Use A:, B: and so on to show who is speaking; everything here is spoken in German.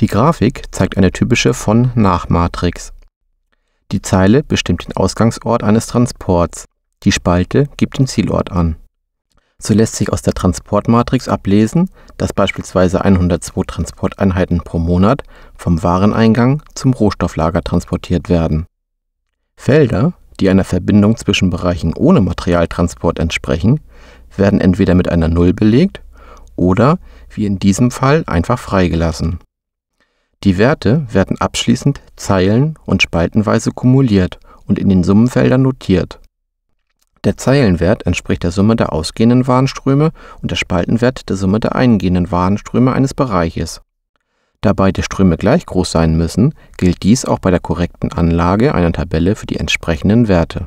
A: Die Grafik zeigt eine typische Von-Nach-Matrix. Die Zeile bestimmt den Ausgangsort eines Transports, die Spalte gibt den Zielort an. So lässt sich aus der Transportmatrix ablesen, dass beispielsweise 102 Transporteinheiten pro Monat vom Wareneingang zum Rohstofflager transportiert werden. Felder, die einer Verbindung zwischen Bereichen ohne Materialtransport entsprechen, werden entweder mit einer Null belegt oder, wie in diesem Fall, einfach freigelassen die Werte werden abschließend zeilen und spaltenweise kumuliert und in den Summenfeldern notiert. Der Zeilenwert entspricht der Summe der ausgehenden Warenströme und der Spaltenwert der Summe der eingehenden Warenströme eines Bereiches. Da beide Ströme gleich groß sein müssen, gilt dies auch bei der korrekten Anlage einer Tabelle
B: für die entsprechenden Werte